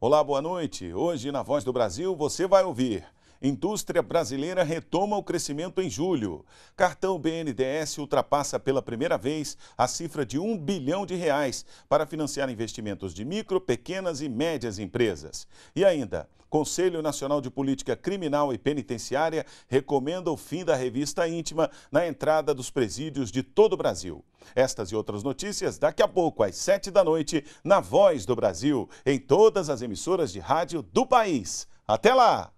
Olá, boa noite. Hoje, na Voz do Brasil, você vai ouvir Indústria brasileira retoma o crescimento em julho. Cartão BNDES ultrapassa pela primeira vez a cifra de 1 bilhão de reais para financiar investimentos de micro, pequenas e médias empresas. E ainda, Conselho Nacional de Política Criminal e Penitenciária recomenda o fim da revista íntima na entrada dos presídios de todo o Brasil. Estas e outras notícias daqui a pouco, às 7 da noite, na Voz do Brasil, em todas as emissoras de rádio do país. Até lá!